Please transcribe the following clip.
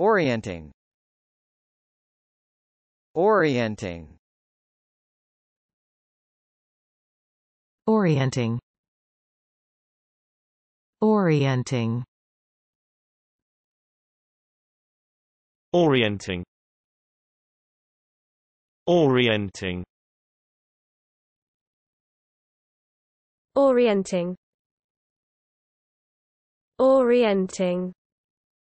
Orienting Orienting Orienting Orienting Orienting Orienting Orienting Orienting